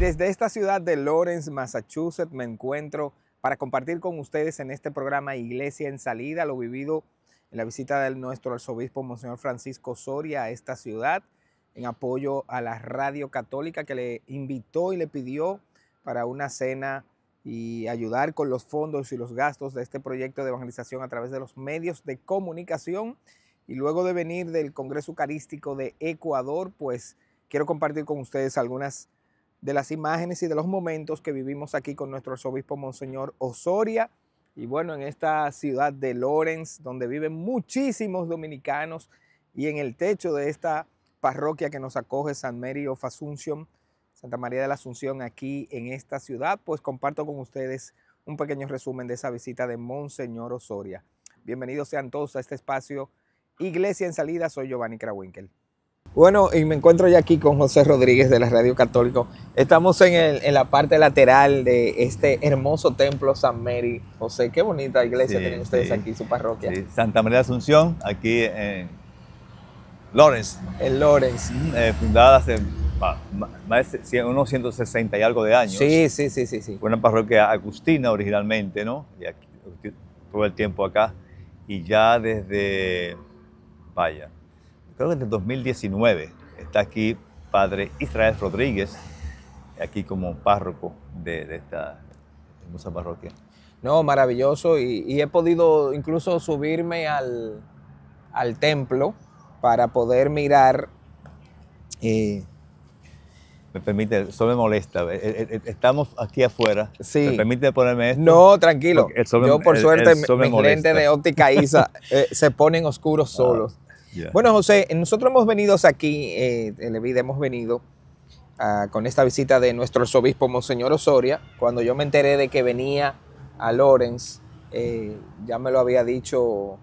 desde esta ciudad de Lawrence, Massachusetts, me encuentro para compartir con ustedes en este programa Iglesia en Salida lo vivido en la visita de nuestro arzobispo Monseñor Francisco Soria a esta ciudad en apoyo a la radio católica que le invitó y le pidió para una cena y ayudar con los fondos y los gastos de este proyecto de evangelización a través de los medios de comunicación. Y luego de venir del Congreso Eucarístico de Ecuador, pues quiero compartir con ustedes algunas de las imágenes y de los momentos que vivimos aquí con nuestro arzobispo Monseñor Osoria. Y bueno, en esta ciudad de Lorenz, donde viven muchísimos dominicanos, y en el techo de esta parroquia que nos acoge San Mary of Asunción Santa María de la Asunción, aquí en esta ciudad, pues comparto con ustedes un pequeño resumen de esa visita de Monseñor Osoria. Bienvenidos sean todos a este espacio Iglesia en Salida, soy Giovanni Krawinkel. Bueno, y me encuentro ya aquí con José Rodríguez de la Radio Católico Estamos en, el, la parte lateral de este hermoso templo San Mary. José, qué bonita iglesia tienen ustedes aquí, su parroquia. Sí. Santa María de Asunción, aquí en Lawrence. En Lawrence. Mm, eh, fundada hace unos 160 y algo de años. Sí, sí, sí, sí. Fue una parroquia agustina originalmente, ¿no? Y aquí, todo el tiempo acá. Y ya desde, vaya, creo que desde 2019 está aquí Padre Israel Rodríguez, aquí como párroco de, esta hermosa parroquia. No, maravilloso. Y, he podido incluso subirme al, al templo para poder mirar. Eh, me permite, eso me molesta. Eh, eh, estamos aquí afuera. Sí. ¿Me permite ponerme esto? No, tranquilo. Yo, por suerte, mi lente de óptica ISA se ponen oscuros ah, solos. Bueno, José, nosotros hemos venido aquí, eh, en vida hemos venido con esta visita de nuestro arzobispo Monseñor Osoria. Cuando yo me enteré de que venía a Lorenz, eh, ya me lo había dicho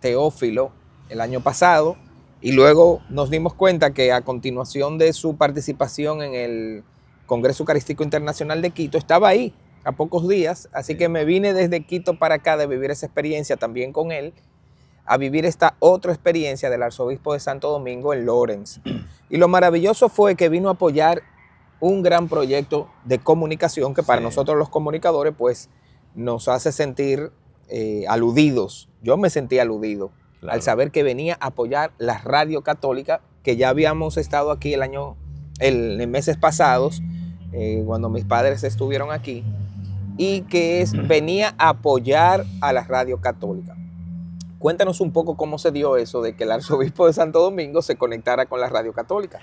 Teófilo el año pasado, y luego nos dimos cuenta que a continuación de su participación en el Congreso Eucarístico Internacional de Quito, estaba ahí a pocos días, así que me vine desde Quito para acá de vivir esa experiencia también con él a vivir esta otra experiencia del arzobispo de Santo Domingo en Lorenz. Y lo maravilloso fue que vino a apoyar un gran proyecto de comunicación que para nosotros los comunicadores pues nos hace sentir eh, aludidos. Yo me sentí aludido al saber que venía a apoyar la radio católica que ya habíamos estado aquí el año, en meses pasados, eh, cuando mis padres estuvieron aquí, y que es, venía a apoyar a la radio católica. Cuéntanos un poco cómo se dio eso de que el arzobispo de Santo Domingo se conectara con la radio católica.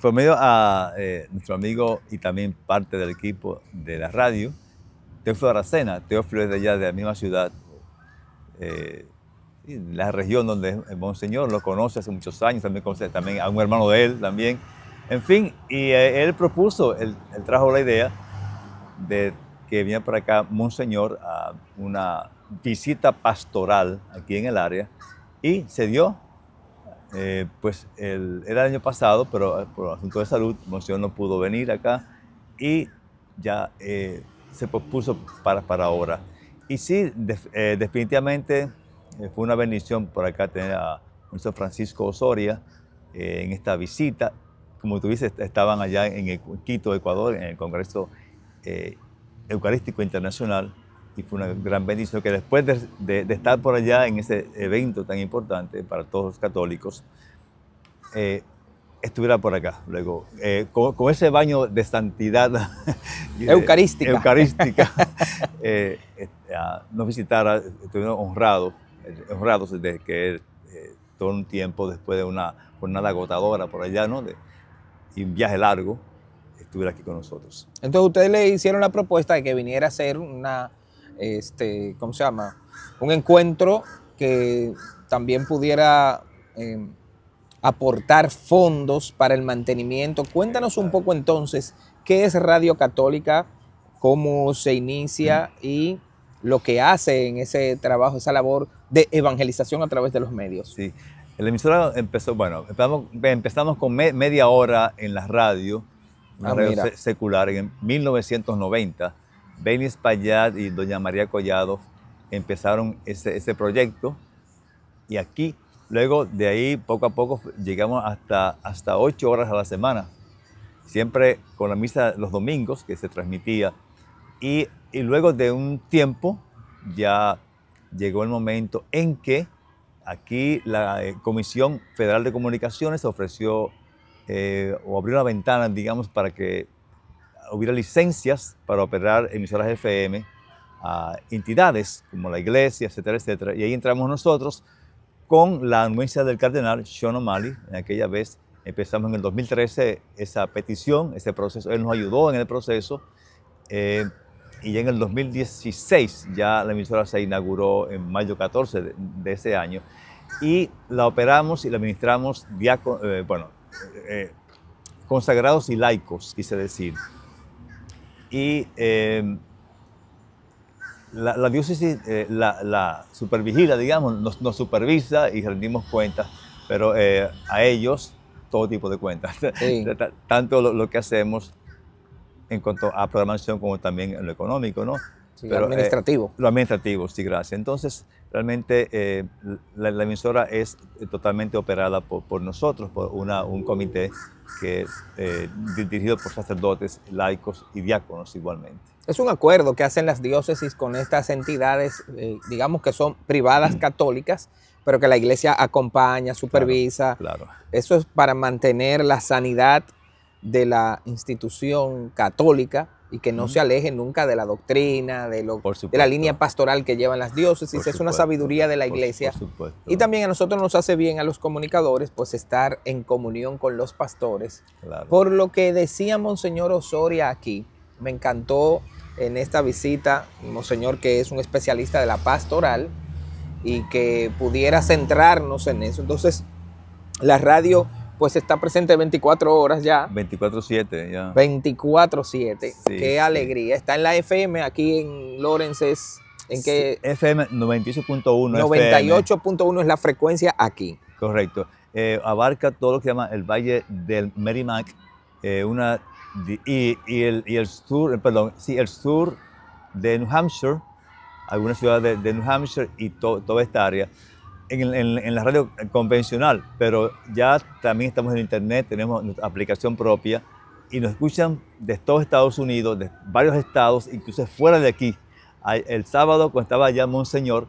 Fue medio a eh, nuestro amigo y también parte del equipo de la radio, Teófilo Aracena. Teófilo es de allá, de la misma ciudad, eh, la región donde el Monseñor lo conoce hace muchos años, también conoce también a un hermano de él también. En fin, y eh, él propuso, él trajo la idea de que venía para acá Monseñor a una visita pastoral aquí en el área y se dio, eh, pues el, era el año pasado, pero eh, por asunto de salud Monseñor no pudo venir acá y ya eh, se propuso para, para ahora. Y sí, definitivamente fue una bendición por acá tener a Monseñor Francisco Osoria en esta visita. Como tú dices, estaban allá en Quito, Ecuador, en el Congreso eh, Eucarístico Internacional y fue una gran bendición que después de, estar por allá en ese evento tan importante para todos los católicos, eh, estuviera por acá luego, eh, con, ese baño de santidad eucarística, eucarística eh, eh nos visitara, estuvimos honrados, honrados desde que todo un tiempo después de una jornada agotadora por allá, ¿no? De, y un viaje largo, estuviera aquí con nosotros. Entonces ustedes le hicieron la propuesta de que viniera a ser una, este, ¿cómo se llama? Un encuentro que también pudiera em, aportar fondos para el mantenimiento. Cuéntanos un poco entonces qué es Radio Católica, cómo se inicia y lo que hace en ese trabajo, esa labor de evangelización a través de los medios. Sí, la emisora empezó, bueno, empezamos, con media hora en la radio una secular. En 1990, Benis Payat y doña María Collado empezaron ese, proyecto y aquí, luego de ahí, poco a poco, llegamos hasta, hasta ocho horas a la semana, siempre con la misa los domingos que se transmitía y, y luego de un tiempo ya llegó el momento en que aquí la eh, Comisión Federal de Comunicaciones ofreció eh, o abrió la ventana, digamos, para que hubiera licencias para operar emisoras FM a entidades como la iglesia, etcétera, etcétera. Y ahí entramos nosotros con la anuencia del cardenal Sean O'Malley. En aquella vez empezamos en el 2013 esa petición, ese proceso. Él nos ayudó en el proceso. Eh, y ya en el 2016 ya la emisora se inauguró en mayo 14 de, ese año. Y la operamos y la administramos, diácono, eh, bueno, eh, consagrados y laicos, quise decir. Y em, la, diócesis eh, la, supervigila, digamos, nos, supervisa y rendimos cuentas, pero eh, a ellos todo tipo de cuentas, tanto lo, que hacemos en cuanto a programación como también en lo económico, ¿no? lo administrativo. lo administrativo, sí, gracias. Entonces, Realmente eh, la, emisora es eh, totalmente operada por, nosotros, por una, un comité que es eh, dirigido por sacerdotes, laicos y diáconos igualmente. Es un acuerdo que hacen las diócesis con estas entidades, digamos que son privadas mm. católicas, pero que la iglesia acompaña, supervisa. claro. Eso es para mantener la sanidad de la institución católica y que no se aleje nunca de la doctrina, de, lo, la línea pastoral que llevan las diócesis, es una sabiduría de la iglesia. y también a nosotros nos hace bien a los comunicadores, pues estar en comunión con los pastores. Por lo que decía Monseñor Osoria aquí, me encantó en esta visita, Monseñor que es un especialista de la pastoral y que pudiera centrarnos en eso. Entonces, la radio pues está presente 24 horas ya. 24-7, ya. 24-7. qué alegría. Está en la FM, aquí en Lawrence, ¿En qué? FM 98.1. 98.1 es la frecuencia aquí. Correcto. Eh, abarca todo lo que se llama el Valle del Merrimack, eh, una, y, el, sur, eh, perdón, sí, el sur de New Hampshire, algunas ciudades de, New Hampshire y toda esta área en, la radio convencional, pero ya también estamos en Internet, tenemos nuestra aplicación propia y nos escuchan de todos Estados Unidos, de varios estados, incluso fuera de aquí. El sábado, cuando estaba allá Monseñor,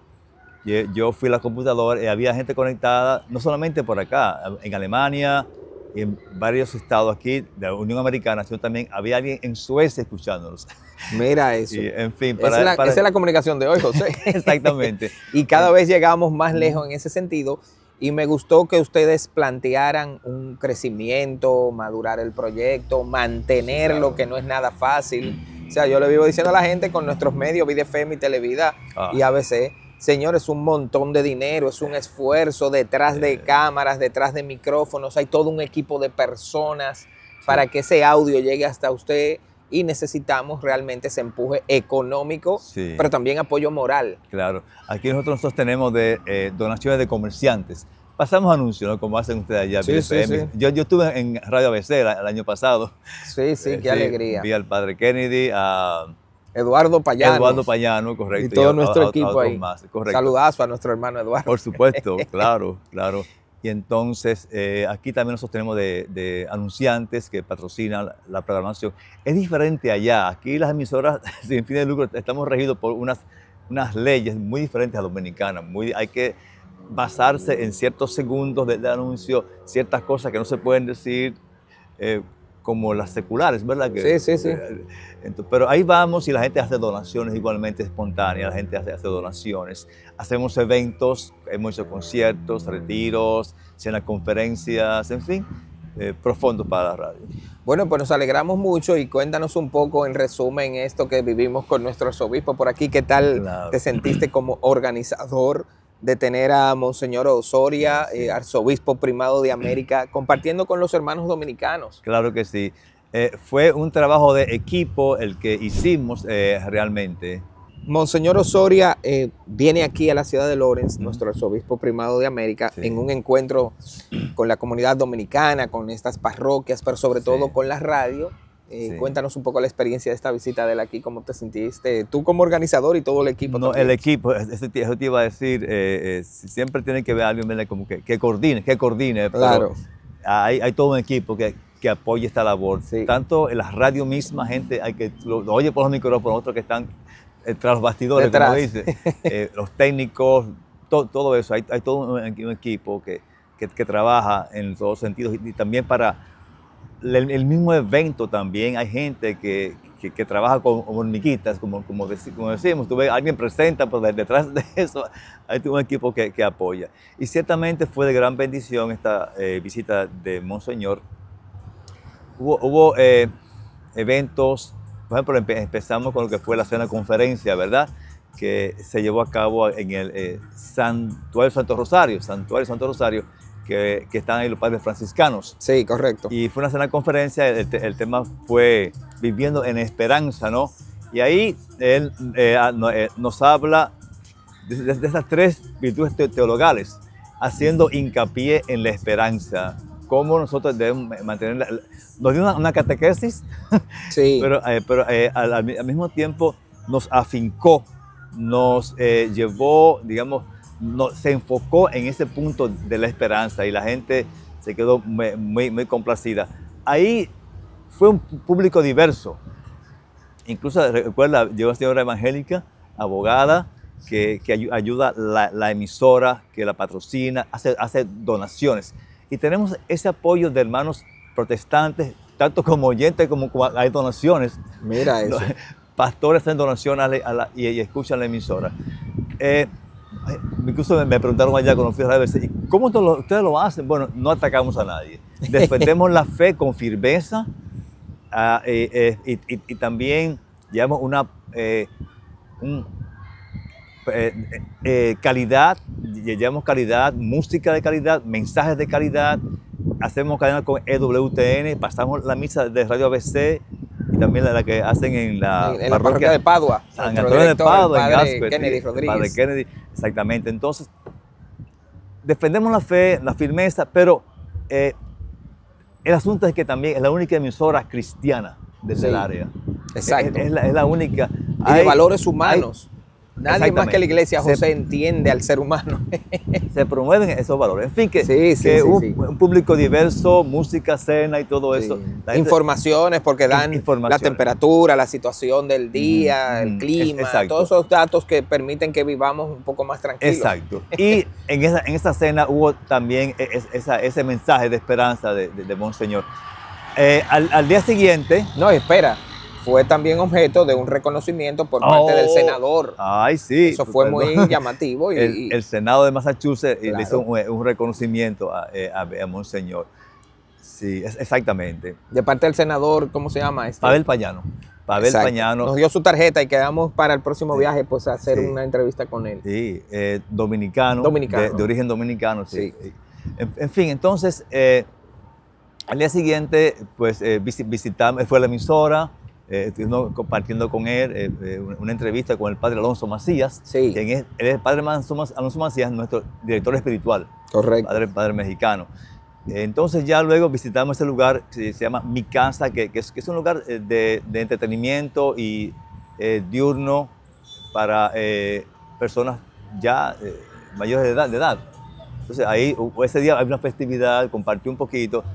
yo fui a la computadora y había gente conectada, no solamente por acá, en Alemania, en varios estados aquí de la Unión Americana, sino también había alguien en Suecia escuchándonos. Mira eso. en fin, para, esa, es la, comunicación de hoy, José. Exactamente. y cada vez llegamos más lejos en ese sentido. Y me gustó que ustedes plantearan un crecimiento, madurar el proyecto, mantenerlo, que no es nada fácil. O sea, yo le vivo diciendo a la gente con nuestros medios, FM y Televida ah. y ABC, Señor, es un montón de dinero, es un esfuerzo detrás de cámaras, detrás de micrófonos, hay todo un equipo de personas para que ese audio llegue hasta usted y necesitamos realmente ese empuje económico, pero también apoyo moral. Claro, aquí nosotros, nosotros tenemos de, eh, donaciones de comerciantes. Pasamos anuncios, ¿no? Como hacen ustedes allá. Sí, yo, yo, estuve en Radio ABC el, año pasado. Sí, sí, qué eh, alegría. Vi al padre Kennedy, a... Eduardo Payano. Eduardo Payano, correcto. Y todo nuestro equipo ahí. Saludazo a nuestro hermano Eduardo. Por supuesto, claro, claro. Y entonces eh, aquí también nosotros tenemos de, anunciantes que patrocinan la, programación. Es diferente allá. Aquí las emisoras sin fin de lucro estamos regidos por unas, unas leyes muy diferentes a dominicanas. hay que basarse en ciertos segundos del de anuncio, ciertas cosas que no se pueden decir. Eh, como las seculares, ¿verdad? sí, sí, sí. Eh, pero ahí vamos y la gente hace donaciones igualmente espontáneas, la gente hace, hace donaciones. Hacemos eventos, hemos hecho conciertos, retiros, cenas, conferencias, en fin, eh, profundo para la radio. Bueno, pues nos alegramos mucho y cuéntanos un poco en resumen esto que vivimos con nuestro arzobispo por aquí, ¿qué tal te sentiste como organizador? de tener a Monseñor Osoria, ah, eh, arzobispo primado de América, compartiendo con los hermanos dominicanos. Claro que sí. Eh, fue un trabajo de equipo el que hicimos eh, realmente. Monseñor Osoria viene aquí a la ciudad de Lawrence, nuestro arzobispo primado de América, en un encuentro con la comunidad dominicana, con estas parroquias, pero sobre todo con la radio, eh, cuéntanos un poco la experiencia de esta visita de él aquí, cómo te sentiste tú como organizador y todo el equipo. No, el equipo, eso te iba a decir, eh, eh, siempre tienen que a alguien como que, que, coordine, que coordine. Claro. Hay, todo un equipo que, que apoya esta labor. Tanto en la radio misma, gente, hay que lo, oye por los micrófonos, otros que están tras los bastidores, como dice, los técnicos, todo eso. Hay, todo un, equipo que, trabaja en todos sentidos y también para el, mismo evento también, hay gente que, trabaja con hormiguitas, como, como, decimos, alguien presenta, pero pues, detrás de eso hay un equipo que, apoya. Y ciertamente fue de gran bendición esta eh, visita de Monseñor. Hubo, eh, eventos, por ejemplo, empezamos con lo que fue la cena conferencia, ¿verdad? que se llevó a cabo en el eh, Santuario Santo Rosario, Santuario Santo Rosario, que, están ahí los padres franciscanos. Sí, correcto. Y fue una cena conferencia, el, tema fue viviendo en esperanza, ¿no? Y ahí él eh, ah, eh, nos habla de, esas tres virtudes teologales, haciendo hincapié en la esperanza, cómo nosotros debemos mantenerla. Nos dio una, catequesis, sí. pero, eh, pero al, mismo tiempo nos afincó, nos llevó, digamos, se enfocó en ese punto de la esperanza y la gente se quedó muy, complacida. Ahí fue un público diverso. Incluso recuerda, llegó una señora evangélica, abogada, que, ayuda la, la, emisora, que la patrocina, hace, donaciones. Y tenemos ese apoyo de hermanos protestantes, tanto como oyentes como, hay donaciones. Mira eso. pastores hacen donaciones la, y, y, escuchan la emisora. Eh, Incluso me preguntaron allá cuando fui a Radio ABC, ¿cómo ustedes lo hacen? Bueno, no atacamos a nadie. Defendemos la fe con firmeza ah, eh, eh, y, también llevamos una eh, calidad, llevamos calidad, música de calidad, mensajes de calidad, hacemos cadena con EWTN, pasamos la misa de Radio ABC, y también la, que hacen en la, parroquia, de Padua. San Antonio de Padua, el padre en Kennedy Rodríguez. Kennedy, exactamente. Entonces, defendemos la fe, la firmeza, pero eh, el asunto es que también es la única emisora cristiana desde ese el área. Exacto. Es, la, única. Y hay, de valores humanos. Nadie más que la iglesia, José, entiende al ser humano. se promueven esos valores. En fin, que, sí, un, público diverso, música, cena y todo eso. informaciones, porque dan la temperatura, la situación del mm, día, mm, el clima, todos esos datos que permiten que vivamos un poco más tranquilos. Exacto. Y en esa, en esa cena hubo también e, ese mensaje de esperanza de, Monseñor. Eh, al, al día siguiente... No, espera fue también objeto de un reconocimiento por parte del oh. senador. Ay, sí. Eso fue muy llamativo. Y, el, Senado de Massachusetts le hizo un, reconocimiento a, eh, Monseñor. Sí, exactamente. De parte del senador, ¿cómo se llama? Este? Pavel Payano. Pavel Payano. Nos dio su tarjeta y quedamos para el próximo viaje pues hacer una entrevista con él. Sí, eh, dominicano. Dominicano. De, origen dominicano, sí. En, fin, entonces, eh, al día siguiente, pues visitamos, fue la emisora, eh, compartiendo con él eh, eh, una entrevista con el padre Alonso Macías. Sí. él es el padre Alonso Macías, nuestro director espiritual. Correcto. Padre, padre mexicano. Entonces ya luego visitamos ese lugar, que se llama Mi Casa, que, que, es, un lugar de, entretenimiento y diurno para personas ya mayores de edad, de edad. Entonces ahí ese día hay una festividad, compartí un poquito,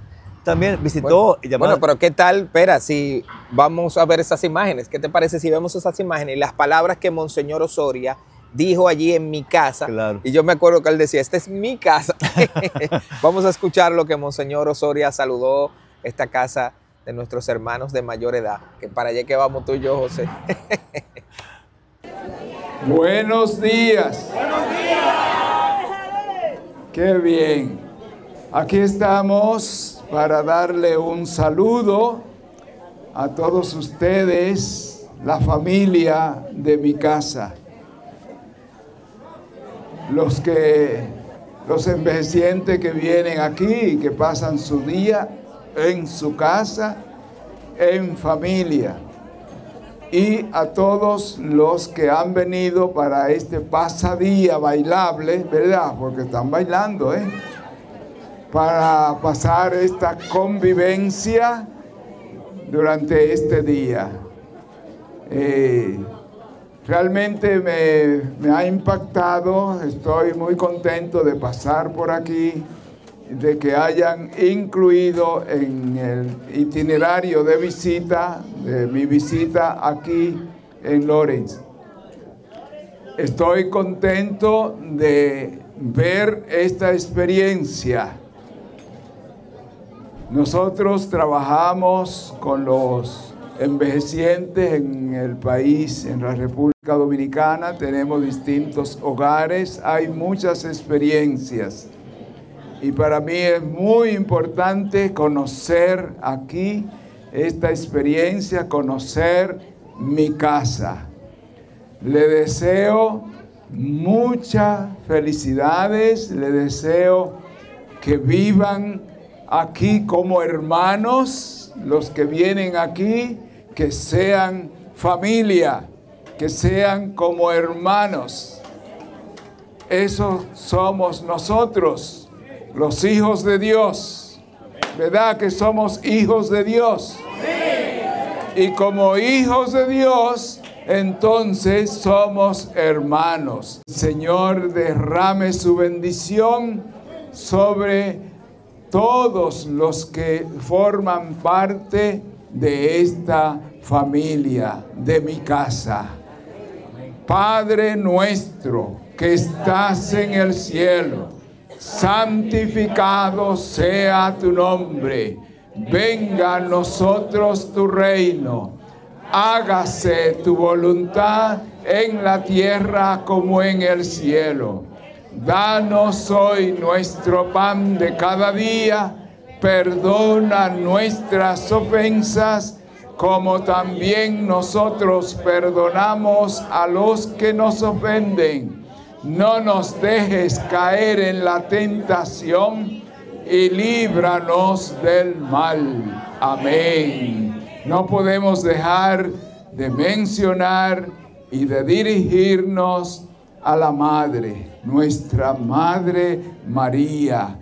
también visitó y llamó. Bueno, pero ¿qué tal? Espera, si vamos a ver esas imágenes, ¿qué te parece si vemos esas imágenes y las palabras que Monseñor Osoria dijo allí en mi casa? Claro. Y yo me acuerdo que él decía, esta es mi casa. vamos a escuchar lo que Monseñor Osoria saludó esta casa de nuestros hermanos de mayor edad, que para allá que vamos tú y yo, José. Buenos días. Buenos días. Qué bien. Aquí estamos para darle un saludo a todos ustedes, la familia de mi casa, los que los envejecientes que vienen aquí, y que pasan su día en su casa, en familia, y a todos los que han venido para este pasadía bailable, ¿verdad? Porque están bailando, ¿eh? para pasar esta convivencia durante este día. Eh, realmente me, ha impactado, estoy muy contento de pasar por aquí, de que hayan incluido en el itinerario de visita, de mi visita aquí en Lorenz. Estoy contento de ver esta experiencia nosotros trabajamos con los envejecientes en el país, en la República Dominicana, tenemos distintos hogares, hay muchas experiencias. Y para mí es muy importante conocer aquí esta experiencia, conocer mi casa. Le deseo muchas felicidades, le deseo que vivan aquí como hermanos, los que vienen aquí, que sean familia, que sean como hermanos. Esos somos nosotros, los hijos de Dios. ¿Verdad que somos hijos de Dios? Y como hijos de Dios, entonces somos hermanos. Señor, derrame su bendición sobre todos los que forman parte de esta familia, de mi casa. Padre nuestro que estás en el cielo, santificado sea tu nombre. Venga a nosotros tu reino. Hágase tu voluntad en la tierra como en el cielo. Danos hoy nuestro pan de cada día, perdona nuestras ofensas, como también nosotros perdonamos a los que nos ofenden. No nos dejes caer en la tentación y líbranos del mal. Amén. No podemos dejar de mencionar y de dirigirnos a la Madre, nuestra Madre María.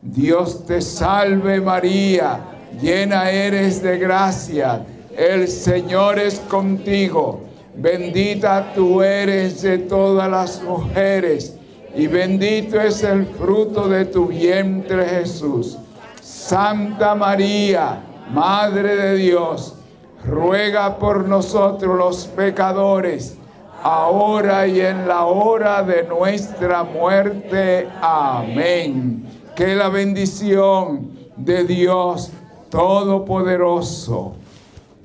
Dios te salve María, llena eres de gracia, el Señor es contigo, bendita tú eres de todas las mujeres y bendito es el fruto de tu vientre Jesús. Santa María, Madre de Dios, ruega por nosotros los pecadores, ahora y en la hora de nuestra muerte. Amén. Que la bendición de Dios Todopoderoso,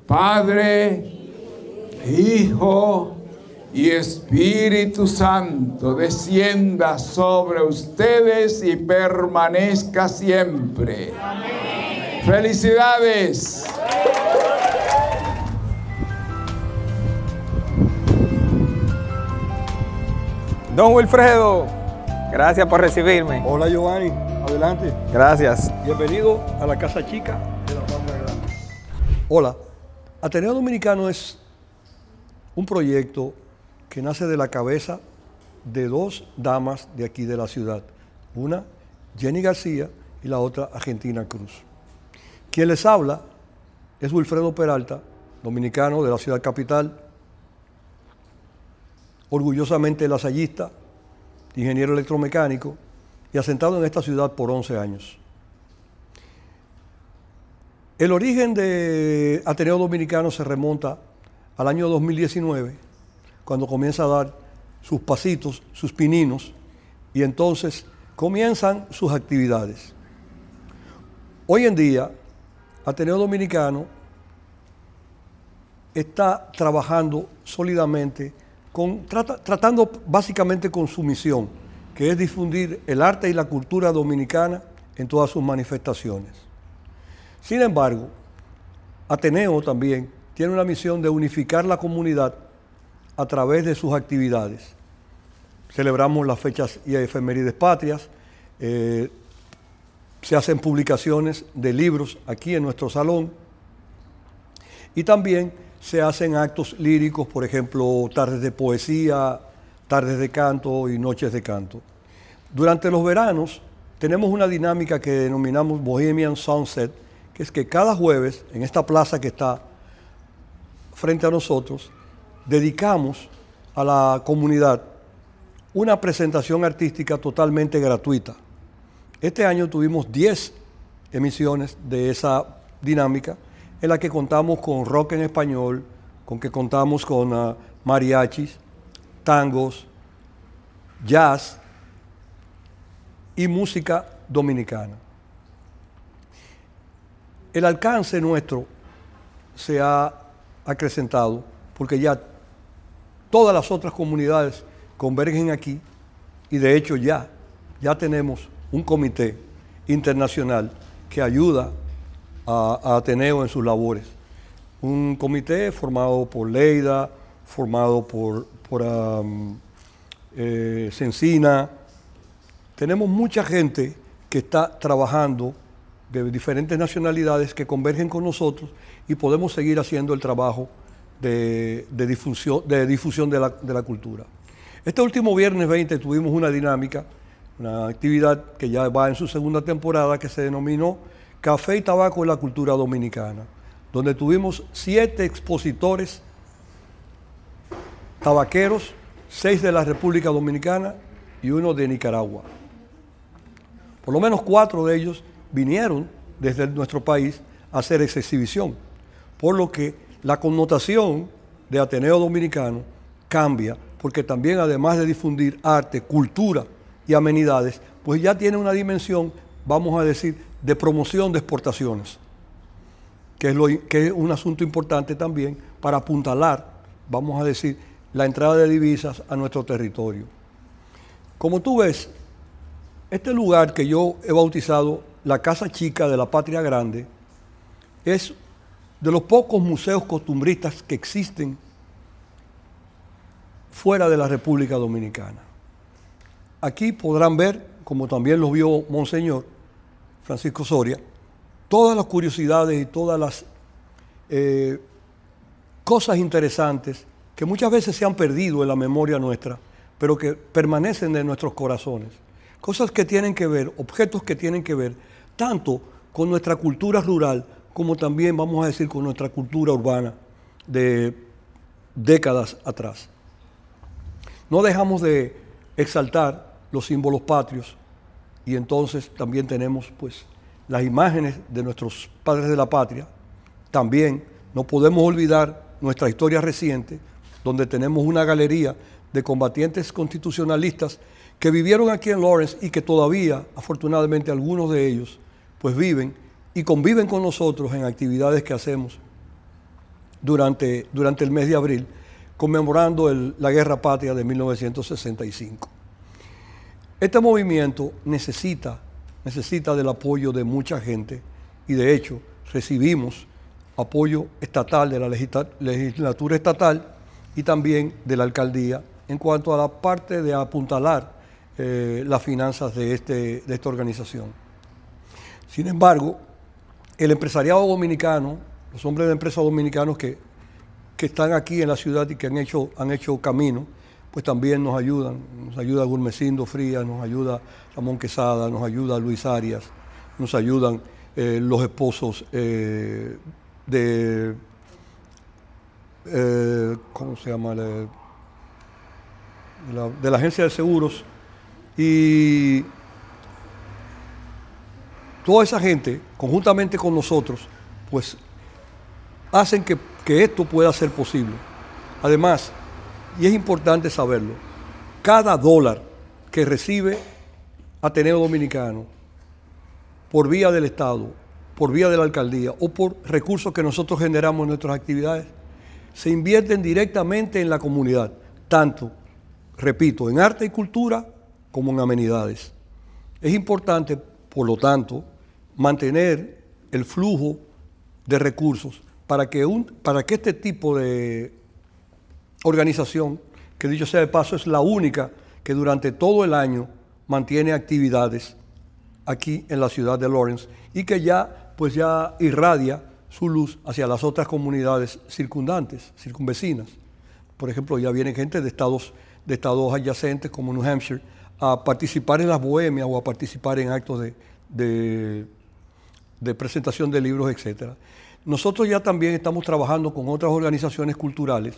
Padre, Hijo y Espíritu Santo, descienda sobre ustedes y permanezca siempre. Amén. Felicidades. Don Wilfredo, gracias por recibirme. Hola Giovanni, adelante. Gracias. Bienvenido a la Casa Chica de la Palma Grande. Hola, Ateneo Dominicano es un proyecto que nace de la cabeza de dos damas de aquí de la ciudad. Una, Jenny García, y la otra, Argentina Cruz. Quien les habla es Wilfredo Peralta, dominicano de la ciudad capital, orgullosamente lasallista, ingeniero electromecánico y asentado en esta ciudad por 11 años. El origen de Ateneo Dominicano se remonta al año 2019, cuando comienza a dar sus pasitos, sus pininos, y entonces comienzan sus actividades. Hoy en día, Ateneo Dominicano está trabajando sólidamente tratando básicamente con su misión, que es difundir el arte y la cultura dominicana en todas sus manifestaciones. Sin embargo, Ateneo también tiene una misión de unificar la comunidad a través de sus actividades. Celebramos las fechas y efemérides patrias, eh, se hacen publicaciones de libros aquí en nuestro salón y también se hacen actos líricos, por ejemplo, tardes de poesía, tardes de canto y noches de canto. Durante los veranos tenemos una dinámica que denominamos Bohemian Sunset, que es que cada jueves, en esta plaza que está frente a nosotros, dedicamos a la comunidad una presentación artística totalmente gratuita. Este año tuvimos 10 emisiones de esa dinámica en la que contamos con rock en español, con que contamos con ah, mariachis, tangos, jazz y música dominicana. El alcance nuestro se ha acrecentado porque ya todas las otras comunidades convergen aquí y de hecho ya, ya tenemos un comité internacional que ayuda a, Ateneo en sus labores. Un comité formado por Leida, formado por, por Cencina. Um, eh, Tenemos mucha gente que está trabajando de diferentes nacionalidades que convergen con nosotros y podemos seguir haciendo el trabajo de, difusión, de, difusión la, de la cultura. Este último viernes 20 tuvimos una dinámica, una actividad que ya va en su segunda temporada que se denominó Café y Tabaco en la Cultura Dominicana, donde tuvimos siete expositores tabaqueros, seis de la República Dominicana y uno de Nicaragua. Por lo menos cuatro de ellos vinieron desde nuestro país a hacer esa exhibición, por lo que la connotación de Ateneo Dominicano cambia, porque también además de difundir arte, cultura y amenidades, pues ya tiene una dimensión, vamos a decir, de promoción de exportaciones, que es, un asunto importante también para apuntalar, vamos a decir, la entrada de divisas a nuestro territorio. Como tú ves, este lugar que yo he bautizado la Casa Chica de la Patria Grande es de los pocos museos costumbristas que existen fuera de la República Dominicana. Aquí podrán ver, como también lo vio Monseñor, Francisco Soria, todas las curiosidades y todas las eh, cosas interesantes que muchas veces se han perdido en la memoria nuestra, pero que permanecen en nuestros corazones. Cosas que tienen que ver, objetos que tienen que ver tanto con nuestra cultura rural como también, vamos a decir, con nuestra cultura urbana de décadas atrás. No dejamos de exaltar los símbolos patrios, y entonces también tenemos pues las imágenes de nuestros padres de la patria. También no podemos olvidar nuestra historia reciente, donde tenemos una galería de combatientes constitucionalistas que vivieron aquí en Lawrence y que todavía, afortunadamente, algunos de ellos pues viven y conviven con nosotros en actividades que hacemos durante, durante el mes de abril, conmemorando la Guerra Patria de 1965. Este movimiento necesita, necesita del apoyo de mucha gente y de hecho recibimos apoyo estatal de la legislatura estatal y también de la alcaldía en cuanto a la parte de apuntalar eh, las finanzas de, este, de esta organización. Sin embargo, el empresariado dominicano, los hombres de empresa dominicanos que, están aquí en la ciudad y que han hecho, han hecho camino, pues también nos ayudan. Nos ayuda Gourmecindo Frías, nos ayuda Ramón Quesada, nos ayuda Luis Arias, nos ayudan eh, los esposos eh, de. Eh, ¿Cómo se llama? De la, de la agencia de seguros. Y toda esa gente, conjuntamente con nosotros, pues hacen que, que esto pueda ser posible. Además, y es importante saberlo, cada dólar que recibe Ateneo Dominicano por vía del Estado, por vía de la alcaldía o por recursos que nosotros generamos en nuestras actividades, se invierten directamente en la comunidad, tanto, repito, en arte y cultura como en amenidades. Es importante, por lo tanto, mantener el flujo de recursos para que, un, para que este tipo de organización, que dicho sea de paso, es la única que durante todo el año mantiene actividades aquí en la ciudad de Lawrence y que ya, pues ya irradia su luz hacia las otras comunidades circundantes, circunvecinas. Por ejemplo, ya viene gente de estados, de estados adyacentes como New Hampshire a participar en las bohemias o a participar en actos de, de, de presentación de libros, etc. Nosotros ya también estamos trabajando con otras organizaciones culturales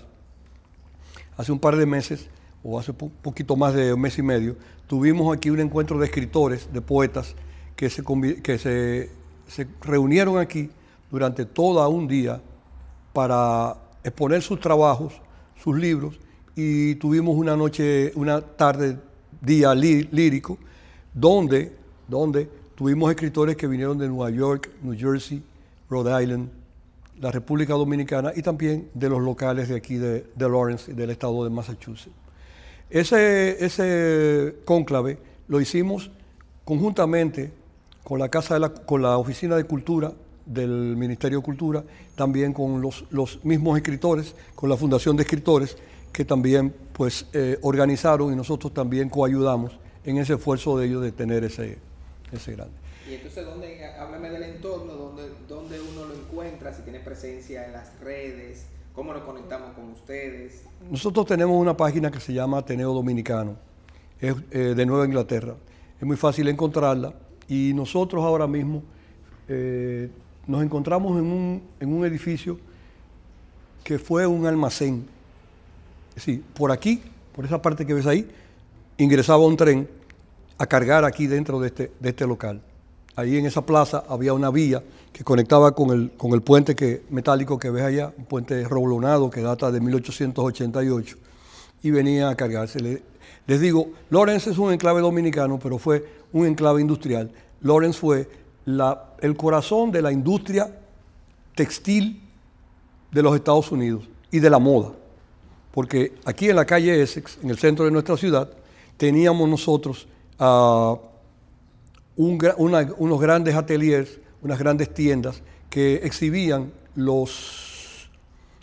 hace un par de meses, o hace un poquito más de un mes y medio, tuvimos aquí un encuentro de escritores, de poetas, que se, que se, reunieron aquí durante todo un día para exponer sus trabajos, sus libros, y tuvimos una noche, una tarde, día lírico, donde, donde tuvimos escritores que vinieron de Nueva York, New Jersey, Rhode Island, la República Dominicana y también de los locales de aquí de, de Lawrence, del estado de Massachusetts. Ese, ese cónclave lo hicimos conjuntamente con la, casa de la, con la Oficina de Cultura del Ministerio de Cultura, también con los, mismos escritores, con la Fundación de Escritores, que también pues, eh, organizaron y nosotros también coayudamos en ese esfuerzo de ellos de tener ese, ese grande. Y entonces, ¿dónde, háblame del entorno, si tiene presencia en las redes, cómo nos conectamos con ustedes. Nosotros tenemos una página que se llama Ateneo Dominicano, es eh, de Nueva Inglaterra. Es muy fácil encontrarla y nosotros ahora mismo eh, nos encontramos en un, edificio que fue un almacén. Sí, por aquí, por esa parte que ves ahí, ingresaba un tren a cargar aquí dentro de este, de este local. Ahí en esa plaza había una vía que conectaba con el, con el puente que, metálico que ves allá, un puente roblonado que data de 1888, y venía a cargarse Les digo, Lawrence es un enclave dominicano, pero fue un enclave industrial. Lawrence fue la, el corazón de la industria textil de los Estados Unidos y de la moda. Porque aquí en la calle Essex, en el centro de nuestra ciudad, teníamos nosotros ah, unos grandes ateliers unas grandes tiendas que exhibían los,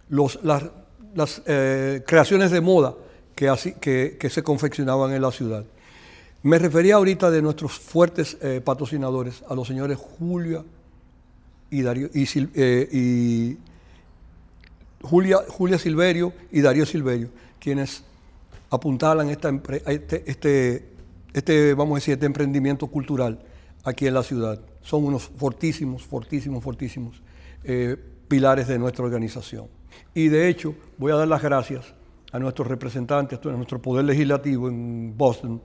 las, eh, creaciones de moda que, que, se confeccionaban en la ciudad. Me refería ahorita de nuestros fuertes eh, patrocinadores, a los señores Julia y, Darío, eh, y, Julia, Julia, Silverio y Darío Silverio, quienes apuntalan este, este, este, vamos a decir, este emprendimiento cultural aquí en la ciudad son unos fortísimos, fortísimos, fortísimos eh, pilares de nuestra organización. Y de hecho, voy a dar las gracias a nuestros representantes, a nuestro poder legislativo en Boston,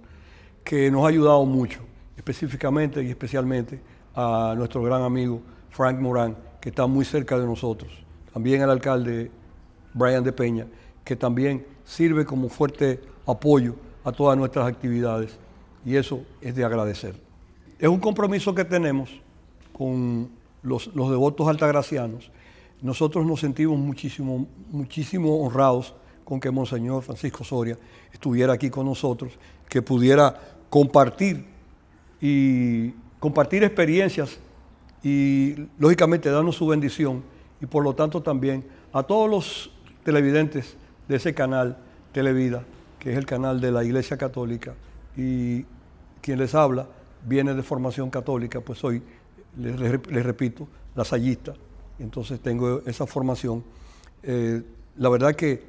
que nos ha ayudado mucho, específicamente y especialmente a nuestro gran amigo Frank Morán, que está muy cerca de nosotros. También al alcalde Brian de Peña, que también sirve como fuerte apoyo a todas nuestras actividades. Y eso es de agradecer. Es un compromiso que tenemos con los, devotos altagracianos. Nosotros nos sentimos muchísimo, muchísimo honrados con que Monseñor Francisco Soria estuviera aquí con nosotros, que pudiera compartir y compartir experiencias y lógicamente darnos su bendición y por lo tanto también a todos los televidentes de ese canal Televida, que es el canal de la Iglesia Católica y quien les habla, viene de formación católica, pues soy, les, repito, repito, lasallista, entonces tengo esa formación. Eh, la verdad que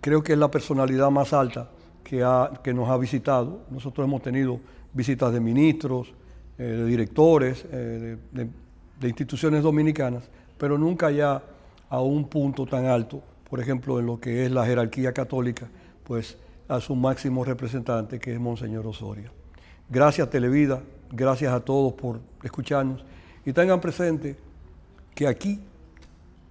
creo que es la personalidad más alta que, que nos ha visitado. Nosotros hemos tenido visitas de ministros, eh, de directores, eh, de, instituciones dominicanas, pero nunca ya a un punto tan alto, por ejemplo, en lo que es la jerarquía católica, pues a su máximo representante, que es Monseñor Osorio. Gracias Televida, gracias a todos por escucharnos y tengan presente que aquí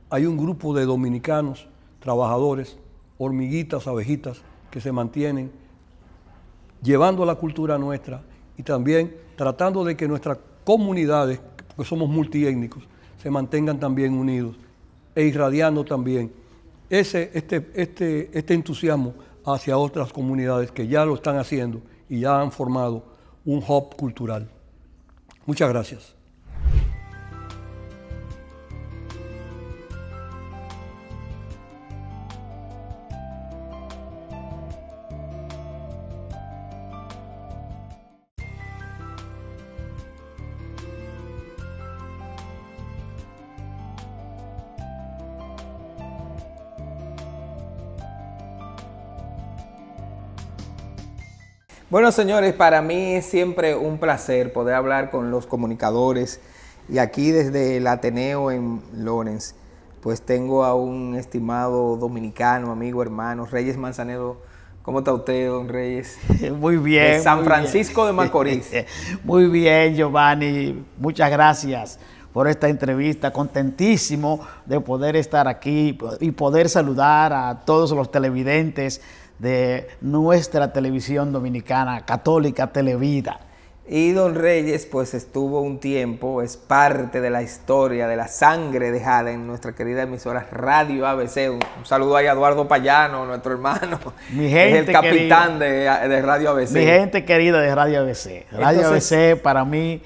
hay un grupo de dominicanos, trabajadores, hormiguitas, abejitas, que se mantienen llevando la cultura nuestra y también tratando de que nuestras comunidades, porque somos multiétnicos, se mantengan también unidos e irradiando también ese, este, este, este entusiasmo hacia otras comunidades que ya lo están haciendo y ya han formado un hub cultural. Muchas gracias. Bueno, señores, para mí es siempre un placer poder hablar con los comunicadores y aquí desde el Ateneo en Lorenz, pues tengo a un estimado dominicano, amigo, hermano, Reyes Manzanedo. ¿Cómo está usted, don Reyes? Muy bien. San Francisco de Macorís. muy bien, Giovanni. Muchas gracias por esta entrevista. Contentísimo de poder estar aquí y poder saludar a todos los televidentes de nuestra televisión dominicana católica Televida. Y Don Reyes pues estuvo un tiempo, es parte de la historia, de la sangre dejada en nuestra querida emisora Radio ABC. Un, saludo ahí a Eduardo Payano, nuestro hermano. Mi gente el capitán de, Radio ABC. Mi gente querida de Radio ABC. Radio ABC para mí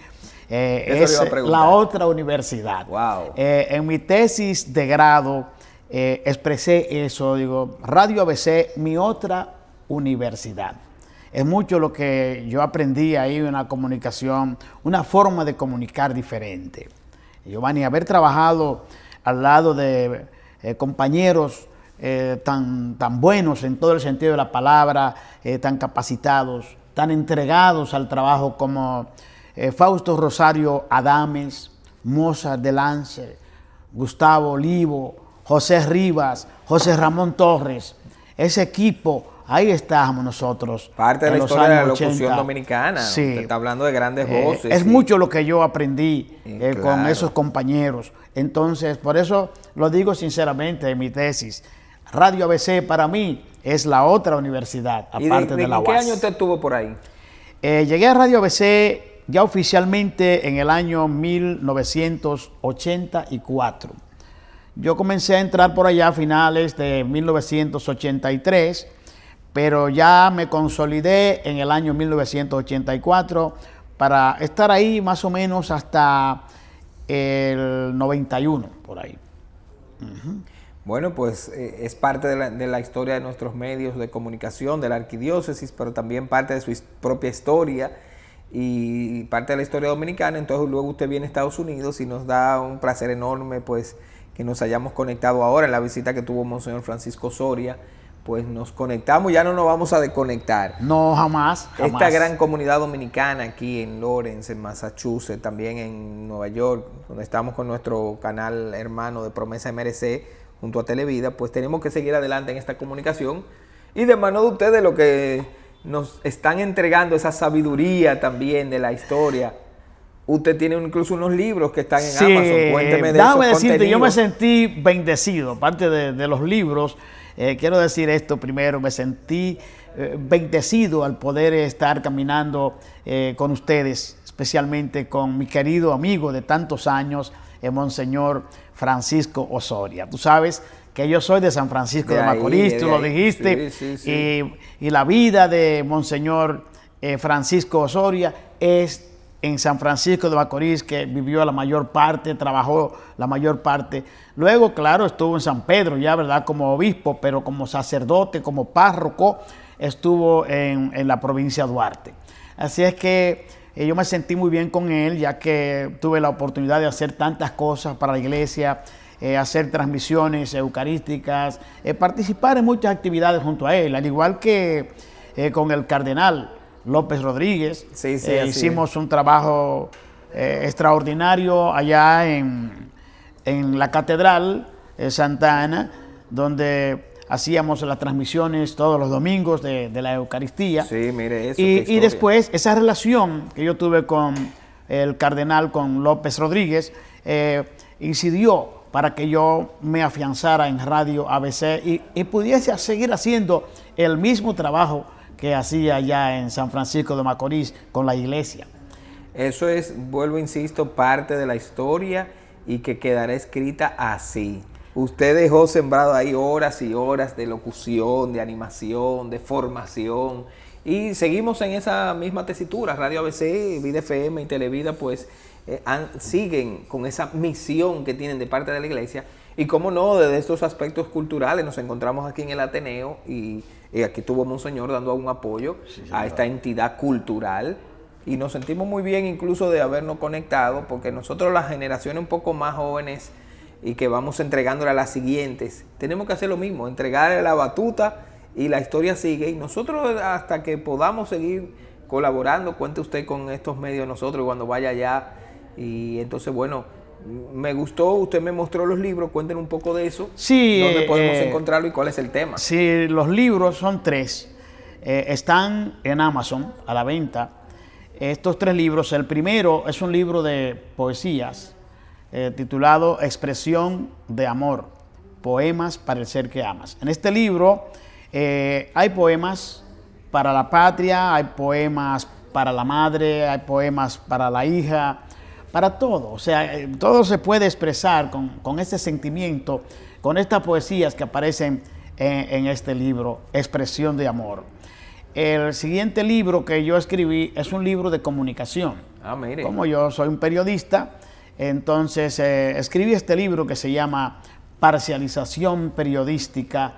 eh, es la otra universidad. Wow. Eh, en mi tesis de grado eh, expresé eso, digo, Radio ABC, mi otra universidad. Es mucho lo que yo aprendí ahí, una comunicación, una forma de comunicar diferente. Giovanni, haber trabajado al lado de eh, compañeros eh, tan, tan buenos en todo el sentido de la palabra, tan capacitados, tan entregados al trabajo como Fausto Rosario Adames, Mozart de Lance, Gustavo Olivo, José Rivas, José Ramón Torres, ese equipo, ahí estábamos nosotros. Parte de la historia de la locución dominicana. Sí. está hablando de grandes eh, voces. es mucho lo que yo aprendí eh, con esos compañeros. Entonces, por eso lo digo sinceramente en mi tesis. Radio ABC para mí es la otra universidad, aparte de, la ¿Y ¿Qué año usted estuvo por ahí? Eh, llegué a Radio ABC ya oficialmente en el año 1984. Yo comencé a entrar por allá a finales de 1983, pero ya me consolidé en el año 1984 para estar ahí más o menos hasta el 91, por ahí. Bueno, pues eh, es parte de la, historia de nuestros medios de comunicación, de la arquidiócesis, pero también parte de su propia historia y parte de la historia dominicana. Entonces luego usted viene a Estados Unidos y nos da un placer enorme, pues, que nos hayamos conectado ahora en la visita que tuvo Monseñor Francisco Soria. Pues nos conectamos, ya no nos vamos a desconectar. No, jamás, jamás. Esta gran comunidad dominicana aquí en Lawrence, en Massachusetts, también en Nueva York, donde estamos con nuestro canal hermano de Promesa MRC junto a Televida, pues tenemos que seguir adelante en esta comunicación y de mano de ustedes lo que nos están entregando esa sabiduría también de la historia Usted tiene incluso unos libros que están en Amazon. Cuénteme de Déjame decirte, yo me sentí bendecido. Parte de, los libros, eh, quiero decir esto primero, me sentí eh, bendecido al poder estar caminando eh, con ustedes, especialmente con mi querido amigo de tantos años, el Monseñor Francisco Osoria. Tú sabes que yo soy de San Francisco de, Macorís, tú lo dijiste, Y, y, la vida de Monseñor Francisco Osoria es en San Francisco de Macorís, que vivió la mayor parte, trabajó la mayor parte. Luego, claro, estuvo en San Pedro, ya, ¿verdad? Como obispo, pero como sacerdote, como párroco, estuvo en, la provincia Duarte. Así es que eh, yo me sentí muy bien con él, ya que tuve la oportunidad de hacer tantas cosas para la iglesia, eh, hacer transmisiones eucarísticas, eh, participar en muchas actividades junto a él, al igual que con el cardenal López Rodríguez. Eh, hicimos un trabajo eh, extraordinario allá en, la Catedral de eh, Santa Ana, donde hacíamos las transmisiones todos los domingos de, la Eucaristía. Sí, mire eso. Y, y, después, esa relación que yo tuve con el cardenal, con López Rodríguez, incidió para que yo me afianzara en Radio ABC y, y pudiese seguir haciendo el mismo trabajo que hacía allá en San Francisco de Macorís con la iglesia. Eso es, vuelvo, insisto, parte de la historia y que quedará escrita así. Usted dejó sembrado ahí horas y horas de locución, de animación, de formación. Y seguimos en esa misma tesitura. Radio ABC, Vida FM y Televida, pues eh, siguen con esa misión que tienen de parte de la iglesia. Y como no, desde estos aspectos culturales nos encontramos aquí en el Ateneo y y aquí tuvo señor dando un apoyo a esta entidad cultural y nos sentimos muy bien incluso de habernos conectado porque nosotros las generaciones un poco más jóvenes y que vamos entregándole a las siguientes, tenemos que hacer lo mismo, entregarle la batuta y la historia sigue y nosotros hasta que podamos seguir colaborando, cuente usted con estos medios nosotros cuando vaya allá y entonces bueno, me gustó, usted me mostró los libros, cuenten un poco de eso. Sí. ¿Dónde podemos eh, encontrarlo y cuál es el tema? Sí, los libros son tres. Eh, están en Amazon a la venta. Estos tres libros, el primero es un libro de poesías eh, titulado Expresión de Amor, Poemas para el Ser que Amas. En este libro hay poemas para la patria, hay poemas para la madre, hay poemas para la hija, para todo. O sea, eh, todo se puede expresar con, ese sentimiento, con estas poesías que aparecen en, este libro, Expresión de Amor. El siguiente libro que yo escribí es un libro de comunicación. Ah, mire. Como yo soy un periodista, entonces eh, escribí este libro que se llama Parcialización Periodística,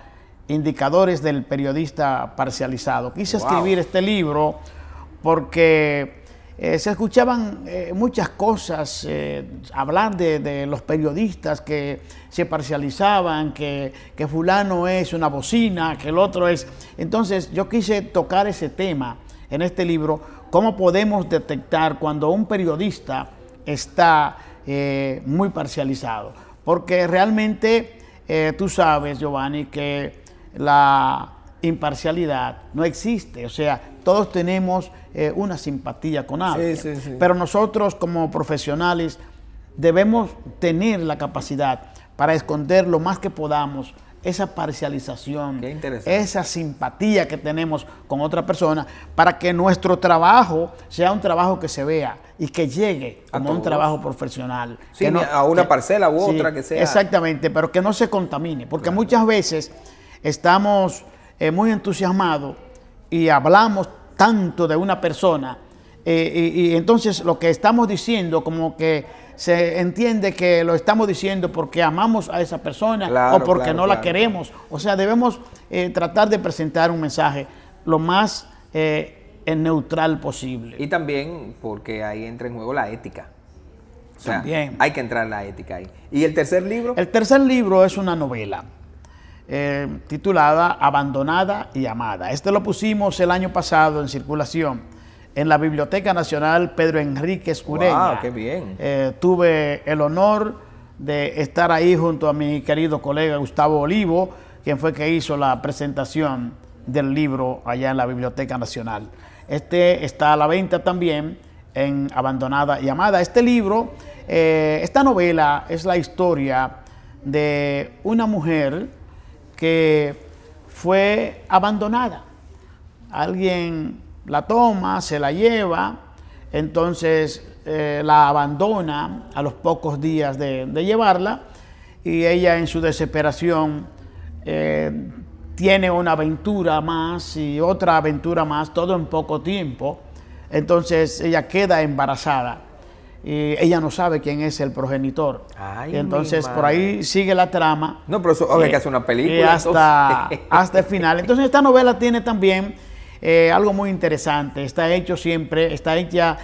Indicadores del Periodista Parcializado. Quise escribir este libro porque eh, se escuchaban eh, muchas cosas, eh, hablar de, los periodistas que se parcializaban, que, fulano es una bocina, que el otro es... Entonces yo quise tocar ese tema en este libro, cómo podemos detectar cuando un periodista está muy parcializado. Porque realmente tú sabes, Giovanni, que la imparcialidad no existe. O sea, todos tenemos eh, una simpatía con alguien. Sí, Pero nosotros como profesionales debemos tener la capacidad para esconder lo más que podamos esa parcialización, esa simpatía que tenemos con otra persona, para que nuestro trabajo sea un trabajo que se vea y que llegue como un trabajo profesional. a una parcela u otra que sea. Exactamente, pero que no se contamine, porque muchas veces estamos eh, muy entusiasmado y hablamos tanto de una persona, eh, y, entonces lo que estamos diciendo como que se entiende que lo estamos diciendo porque amamos a esa persona o porque no la queremos. O sea, debemos eh, tratar de presentar un mensaje lo más neutral posible. Y también porque ahí entra en juego la ética. también. Hay que entrar en la ética ahí. ¿Y el tercer libro? El tercer libro es una novela. Eh, titulada Abandonada y Amada. Este lo pusimos el año pasado en circulación en la Biblioteca Nacional Pedro Enríquez Ureña. Ah, qué bien. Eh, tuve el honor de estar ahí junto a mi querido colega Gustavo Olivo, quien fue que hizo la presentación del libro allá en la Biblioteca Nacional. Este está a la venta también en Abandonada y Amada. Este libro, eh, esta novela es la historia de una mujer que fue abandonada. Alguien la toma, se la lleva, entonces eh, la abandona a los pocos días de, llevarla y ella en su desesperación eh, tiene una aventura más y otra aventura más, todo en poco tiempo. Entonces ella queda embarazada ella no sabe quién es el progenitor. entonces por ahí sigue la trama. No, pero eso eh, que una eh, película. hasta, hasta el final. Entonces esta novela tiene también eh, algo muy interesante. Está hecho siempre, está hecha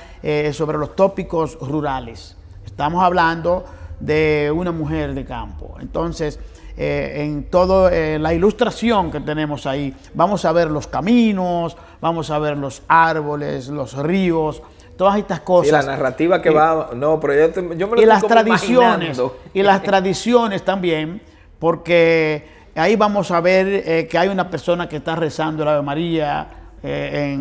sobre los tópicos rurales. Estamos hablando de una mujer de campo. Entonces, en toda la ilustración que tenemos ahí. Vamos a ver los caminos, vamos a ver los árboles, los ríos, todas estas cosas. Y la narrativa que va, no, pero yo, me y las tradiciones y las tradiciones también, porque ahí vamos a ver eh, que hay una persona que está rezando el Ave María eh,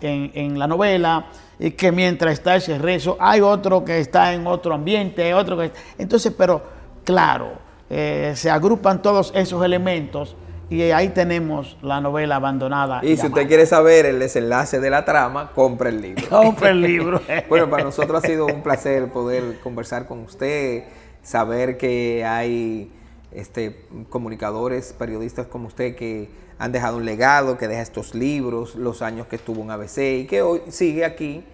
en, la novela y que mientras está ese rezo hay otro que está en otro ambiente, otro que entonces, pero claro, eh, se agrupan todos esos elementos y ahí tenemos la novela abandonada. Y, si usted quiere saber el desenlace de la trama, compre el libro. compre el libro. bueno, para nosotros ha sido un placer poder conversar con usted, saber que hay este, comunicadores, periodistas como usted que han dejado un legado, que deja estos libros, los años que estuvo en ABC y que hoy sigue aquí.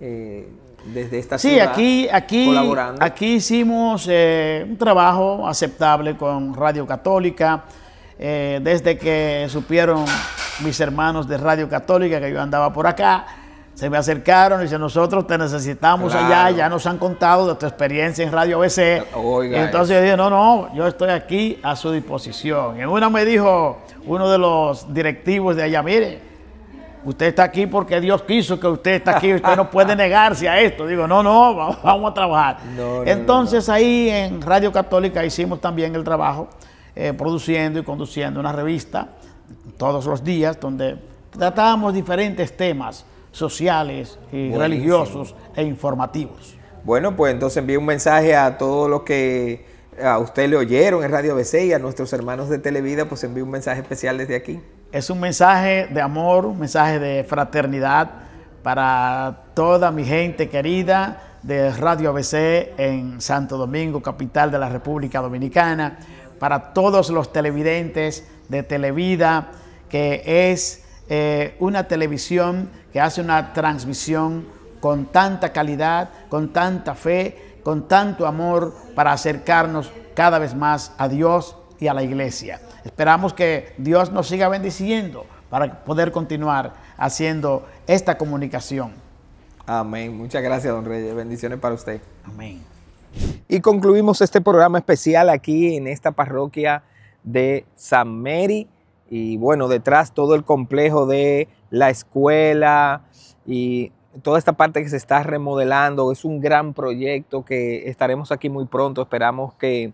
Eh, desde esta sí, ciudad, aquí, aquí, colaborando. aquí hicimos eh, un trabajo aceptable con Radio Católica, eh, desde que supieron mis hermanos de Radio Católica que yo andaba por acá, se me acercaron y dicen, nosotros te necesitamos allá, ya nos han contado de tu experiencia en Radio BC. entonces yo dije, no, no, yo estoy aquí a su disposición. En uno me dijo uno de los directivos de allá, mire, usted está aquí porque Dios quiso que usted está aquí, usted no puede negarse a esto. Digo, no, no, vamos a trabajar. entonces ahí en Radio Católica hicimos también el trabajo eh, produciendo y conduciendo una revista todos los días donde tratábamos diferentes temas sociales, religiosos e informativos. Bueno, pues entonces envíe un mensaje a todos los que a usted le oyeron en Radio ABC y a nuestros hermanos de Televida, pues envíe un mensaje especial desde aquí. Es un mensaje de amor, un mensaje de fraternidad para toda mi gente querida de Radio ABC en Santo Domingo, capital de la República Dominicana para todos los televidentes de Televida, que es eh, una televisión que hace una transmisión con tanta calidad, con tanta fe, con tanto amor para acercarnos cada vez más a Dios y a la iglesia. Esperamos que Dios nos siga bendiciendo para poder continuar haciendo esta comunicación. Amén. Muchas gracias, don Reyes. Bendiciones para usted. Amén. Y concluimos este programa especial aquí en esta parroquia de San Mary. Y bueno, detrás todo el complejo de la escuela y toda esta parte que se está remodelando. Es un gran proyecto que estaremos aquí muy pronto. Esperamos que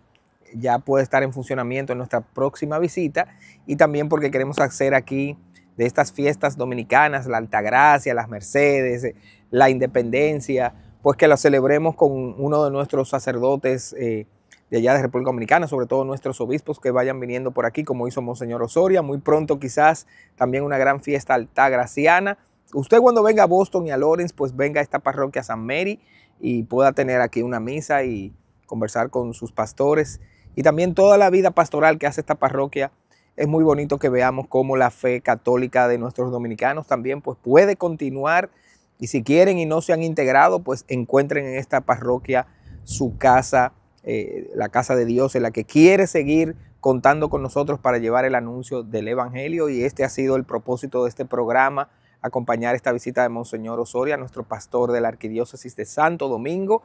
ya pueda estar en funcionamiento en nuestra próxima visita. Y también porque queremos hacer aquí de estas fiestas dominicanas, la Altagracia, las Mercedes, eh, la Independencia, pues que la celebremos con uno de nuestros sacerdotes eh, de allá de República Dominicana, sobre todo nuestros obispos que vayan viniendo por aquí, como hizo Monseñor Osoria. Muy pronto quizás también una gran fiesta altagraciana. Usted cuando venga a Boston y a Lawrence, pues venga a esta parroquia San Mary y pueda tener aquí una misa y conversar con sus pastores. Y también toda la vida pastoral que hace esta parroquia. Es muy bonito que veamos cómo la fe católica de nuestros dominicanos también pues, puede continuar y si quieren y no se han integrado, pues encuentren en esta parroquia su casa, eh, la casa de Dios, en la que quiere seguir contando con nosotros para llevar el anuncio del Evangelio. Y este ha sido el propósito de este programa, acompañar esta visita de Monseñor Osoria, nuestro pastor de la Arquidiócesis de Santo Domingo.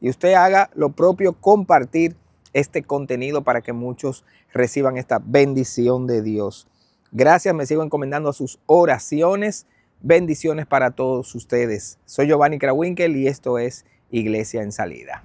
Y usted haga lo propio, compartir este contenido para que muchos reciban esta bendición de Dios. Gracias, me sigo encomendando a sus oraciones Bendiciones para todos ustedes. Soy Giovanni Krawinkel y esto es Iglesia en Salida.